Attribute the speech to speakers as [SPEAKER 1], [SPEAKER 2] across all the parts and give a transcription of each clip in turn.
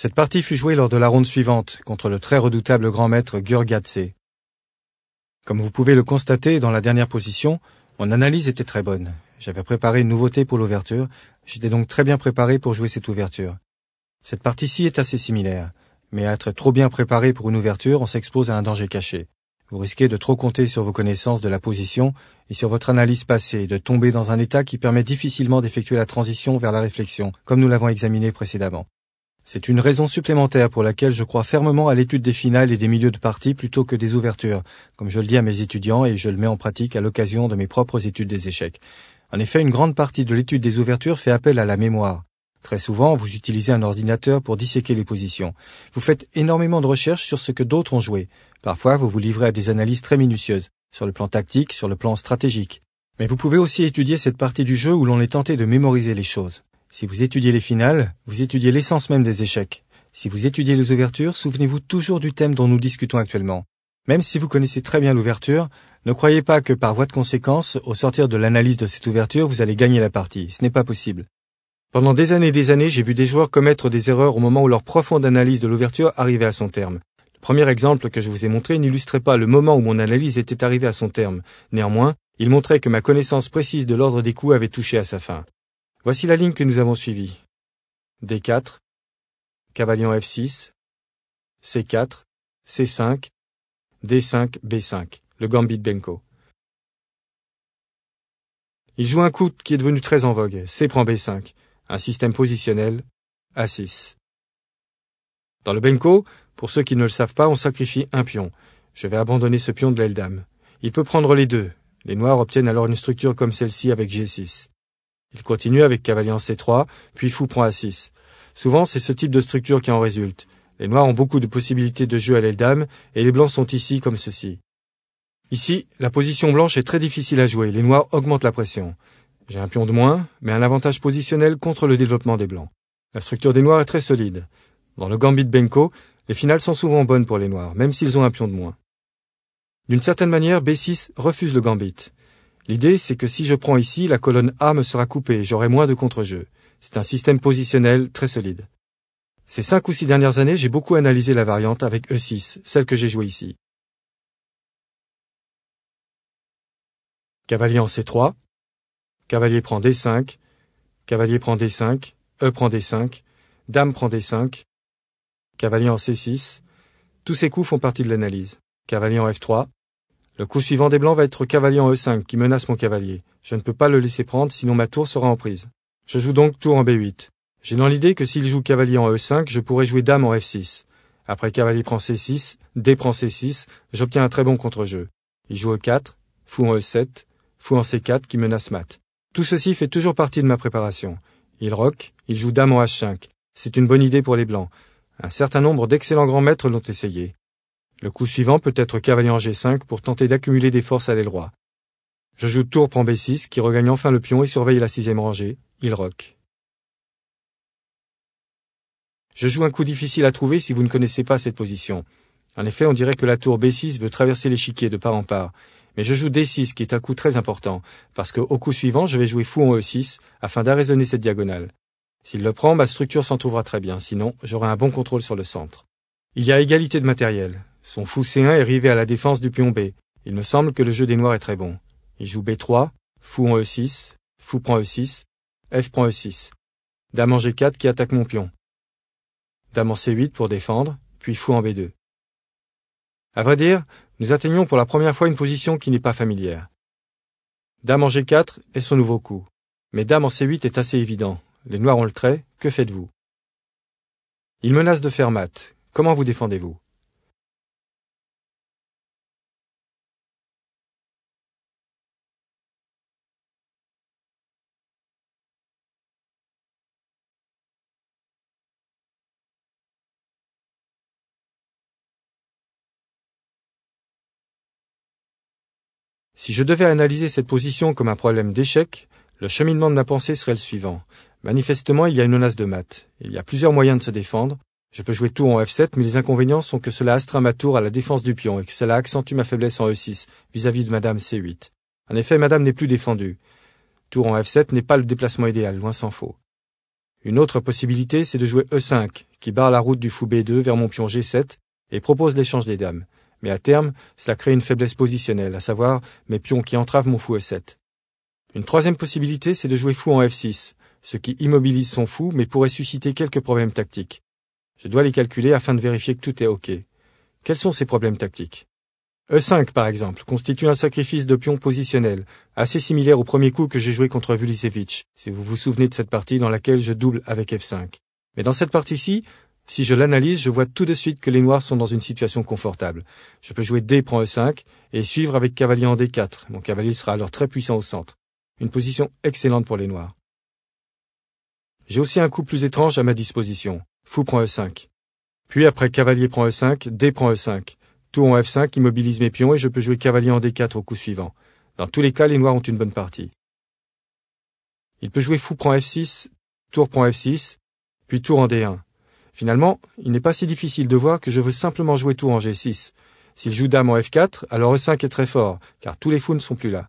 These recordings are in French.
[SPEAKER 1] Cette partie fut jouée lors de la ronde suivante, contre le très redoutable grand maître Gurgadze. Comme vous pouvez le constater, dans la dernière position, mon analyse était très bonne. J'avais préparé une nouveauté pour l'ouverture, j'étais donc très bien préparé pour jouer cette ouverture. Cette partie-ci est assez similaire, mais à être trop bien préparé pour une ouverture, on s'expose à un danger caché. Vous risquez de trop compter sur vos connaissances de la position et sur votre analyse passée, de tomber dans un état qui permet difficilement d'effectuer la transition vers la réflexion, comme nous l'avons examiné précédemment. C'est une raison supplémentaire pour laquelle je crois fermement à l'étude des finales et des milieux de partie plutôt que des ouvertures, comme je le dis à mes étudiants et je le mets en pratique à l'occasion de mes propres études des échecs. En effet, une grande partie de l'étude des ouvertures fait appel à la mémoire. Très souvent, vous utilisez un ordinateur pour disséquer les positions. Vous faites énormément de recherches sur ce que d'autres ont joué. Parfois, vous vous livrez à des analyses très minutieuses, sur le plan tactique, sur le plan stratégique. Mais vous pouvez aussi étudier cette partie du jeu où l'on est tenté de mémoriser les choses. Si vous étudiez les finales, vous étudiez l'essence même des échecs. Si vous étudiez les ouvertures, souvenez-vous toujours du thème dont nous discutons actuellement. Même si vous connaissez très bien l'ouverture, ne croyez pas que par voie de conséquence, au sortir de l'analyse de cette ouverture, vous allez gagner la partie. Ce n'est pas possible. Pendant des années et des années, j'ai vu des joueurs commettre des erreurs au moment où leur profonde analyse de l'ouverture arrivait à son terme. Le premier exemple que je vous ai montré n'illustrait pas le moment où mon analyse était arrivée à son terme. Néanmoins, il montrait que ma connaissance précise de l'ordre des coups avait touché à sa fin. Voici la ligne que nous avons suivie. D4, cavalier F6, C4, C5, D5, B5, le gambit Benko. Il joue un coup qui est devenu très en vogue, C prend B5, un système positionnel, A6. Dans le Benko, pour ceux qui ne le savent pas, on sacrifie un pion. Je vais abandonner ce pion de l'aile dame. Il peut prendre les deux. Les noirs obtiennent alors une structure comme celle-ci avec G6. Il continue avec cavalier en C3, puis fou prend A6. Souvent, c'est ce type de structure qui en résulte. Les noirs ont beaucoup de possibilités de jeu à l'aile dame, et les blancs sont ici comme ceci. Ici, la position blanche est très difficile à jouer, les noirs augmentent la pression. J'ai un pion de moins, mais un avantage positionnel contre le développement des blancs. La structure des noirs est très solide. Dans le gambit Benko, les finales sont souvent bonnes pour les noirs, même s'ils ont un pion de moins. D'une certaine manière, B6 refuse le gambit. L'idée, c'est que si je prends ici, la colonne A me sera coupée, j'aurai moins de contre-jeu. C'est un système positionnel très solide. Ces cinq ou six dernières années, j'ai beaucoup analysé la variante avec E6, celle que j'ai jouée ici. Cavalier en C3. Cavalier prend D5. Cavalier prend D5. E prend D5. Dame prend D5. Cavalier en C6. Tous ces coups font partie de l'analyse. Cavalier en F3. Le coup suivant des Blancs va être cavalier en E5, qui menace mon cavalier. Je ne peux pas le laisser prendre, sinon ma tour sera en prise. Je joue donc tour en B8. J'ai dans l'idée que s'il joue cavalier en E5, je pourrais jouer dame en F6. Après cavalier prend C6, D prend C6, j'obtiens un très bon contre-jeu. Il joue E4, fou en E7, fou en C4 qui menace mat. Tout ceci fait toujours partie de ma préparation. Il roque, il joue dame en H5. C'est une bonne idée pour les blancs. Un certain nombre d'excellents grands maîtres l'ont essayé. Le coup suivant peut être cavalier en G5 pour tenter d'accumuler des forces à l'aile roi. Je joue tour prend B6 qui regagne enfin le pion et surveille la sixième rangée, il roque. Je joue un coup difficile à trouver si vous ne connaissez pas cette position. En effet, on dirait que la tour B6 veut traverser l'échiquier de part en part, mais je joue D6 qui est un coup très important, parce que au coup suivant je vais jouer fou en E6 afin d'arraisonner cette diagonale. S'il le prend, ma structure s'en trouvera très bien, sinon j'aurai un bon contrôle sur le centre. Il y a égalité de matériel. Son fou C1 est rivé à la défense du pion B. Il me semble que le jeu des noirs est très bon. Il joue B3, fou en E6, fou prend E6, F prend E6. Dame en G4 qui attaque mon pion. Dame en C8 pour défendre, puis fou en B2. À vrai dire, nous atteignons pour la première fois une position qui n'est pas familière. Dame en G4 est son nouveau coup. Mais Dame en C8 est assez évident. Les noirs ont le trait, que faites-vous Il menace de faire mat. Comment vous défendez-vous Si je devais analyser cette position comme un problème d'échec, le cheminement de ma pensée serait le suivant. Manifestement, il y a une menace de maths. Il y a plusieurs moyens de se défendre. Je peux jouer tour en F7, mais les inconvénients sont que cela astreint ma tour à la défense du pion et que cela accentue ma faiblesse en E6 vis-à-vis -vis de madame C8. En effet, madame n'est plus défendue. Tour en F7 n'est pas le déplacement idéal, loin s'en faut. Une autre possibilité, c'est de jouer E5, qui barre la route du fou B2 vers mon pion G7 et propose l'échange des dames. Mais à terme, cela crée une faiblesse positionnelle, à savoir mes pions qui entravent mon fou E7. Une troisième possibilité, c'est de jouer fou en F6, ce qui immobilise son fou mais pourrait susciter quelques problèmes tactiques. Je dois les calculer afin de vérifier que tout est OK. Quels sont ces problèmes tactiques E5, par exemple, constitue un sacrifice de pions positionnel, assez similaire au premier coup que j'ai joué contre Vulisevic, si vous vous souvenez de cette partie dans laquelle je double avec F5. Mais dans cette partie-ci, si je l'analyse, je vois tout de suite que les noirs sont dans une situation confortable. Je peux jouer D prend E5 et suivre avec cavalier en D4. Mon cavalier sera alors très puissant au centre. Une position excellente pour les noirs. J'ai aussi un coup plus étrange à ma disposition. Fou prend E5. Puis après cavalier prend E5, D prend E5. Tour en F5 immobilise mes pions et je peux jouer cavalier en D4 au coup suivant. Dans tous les cas, les noirs ont une bonne partie. Il peut jouer fou prend F6, tour prend F6, puis tour en D1. Finalement, il n'est pas si difficile de voir que je veux simplement jouer tout en G6. S'il joue dame en F4, alors E5 est très fort, car tous les fous ne sont plus là.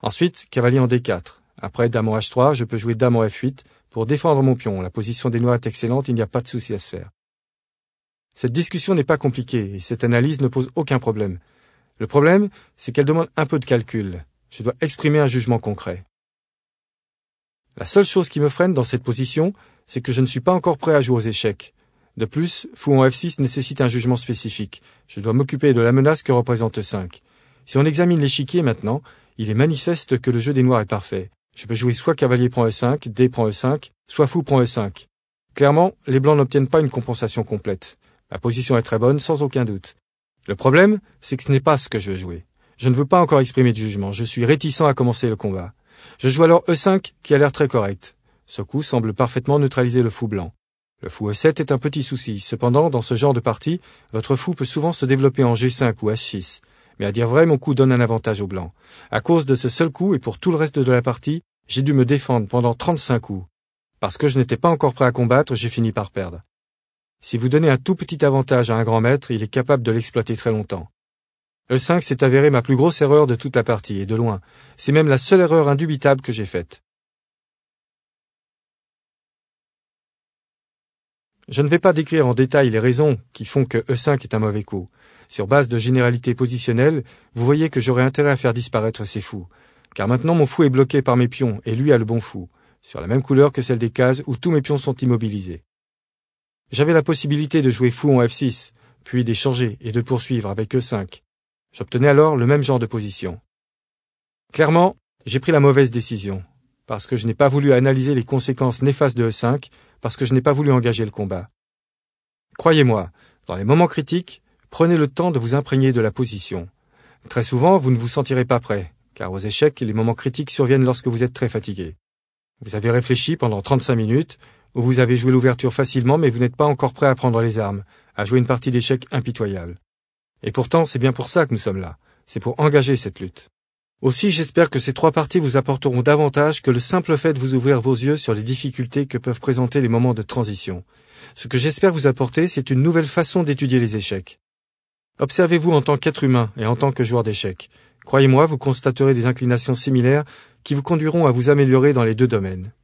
[SPEAKER 1] Ensuite, cavalier en D4. Après dame en H3, je peux jouer dame en F8 pour défendre mon pion. La position des noirs est excellente, il n'y a pas de souci à se faire. Cette discussion n'est pas compliquée et cette analyse ne pose aucun problème. Le problème, c'est qu'elle demande un peu de calcul. Je dois exprimer un jugement concret. La seule chose qui me freine dans cette position, c'est que je ne suis pas encore prêt à jouer aux échecs. De plus, fou en F6 nécessite un jugement spécifique. Je dois m'occuper de la menace que représente E5. Si on examine l'échiquier maintenant, il est manifeste que le jeu des noirs est parfait. Je peux jouer soit cavalier prend E5, D prend E5, soit fou prend E5. Clairement, les blancs n'obtiennent pas une compensation complète. Ma position est très bonne, sans aucun doute. Le problème, c'est que ce n'est pas ce que je veux jouer. Je ne veux pas encore exprimer de jugement, je suis réticent à commencer le combat. Je joue alors E5, qui a l'air très correct. Ce coup semble parfaitement neutraliser le fou blanc. Le fou E7 est un petit souci, cependant, dans ce genre de partie, votre fou peut souvent se développer en G5 ou H6. Mais à dire vrai, mon coup donne un avantage au blanc. À cause de ce seul coup et pour tout le reste de la partie, j'ai dû me défendre pendant 35 coups. Parce que je n'étais pas encore prêt à combattre, j'ai fini par perdre. Si vous donnez un tout petit avantage à un grand maître, il est capable de l'exploiter très longtemps. E5 s'est avéré ma plus grosse erreur de toute la partie, et de loin. C'est même la seule erreur indubitable que j'ai faite. Je ne vais pas décrire en détail les raisons qui font que E5 est un mauvais coup. Sur base de généralité positionnelle, vous voyez que j'aurais intérêt à faire disparaître ces fous. Car maintenant mon fou est bloqué par mes pions, et lui a le bon fou, sur la même couleur que celle des cases où tous mes pions sont immobilisés. J'avais la possibilité de jouer fou en F6, puis d'échanger et de poursuivre avec E5. J'obtenais alors le même genre de position. Clairement, j'ai pris la mauvaise décision, parce que je n'ai pas voulu analyser les conséquences néfastes de E5, parce que je n'ai pas voulu engager le combat. Croyez-moi, dans les moments critiques, prenez le temps de vous imprégner de la position. Très souvent, vous ne vous sentirez pas prêt, car aux échecs, les moments critiques surviennent lorsque vous êtes très fatigué. Vous avez réfléchi pendant 35 minutes, ou vous avez joué l'ouverture facilement mais vous n'êtes pas encore prêt à prendre les armes, à jouer une partie d'échecs impitoyable. Et pourtant, c'est bien pour ça que nous sommes là. C'est pour engager cette lutte. Aussi, j'espère que ces trois parties vous apporteront davantage que le simple fait de vous ouvrir vos yeux sur les difficultés que peuvent présenter les moments de transition. Ce que j'espère vous apporter, c'est une nouvelle façon d'étudier les échecs. Observez-vous en tant qu'être humain et en tant que joueur d'échecs. Croyez-moi, vous constaterez des inclinations similaires qui vous conduiront à vous améliorer dans les deux domaines.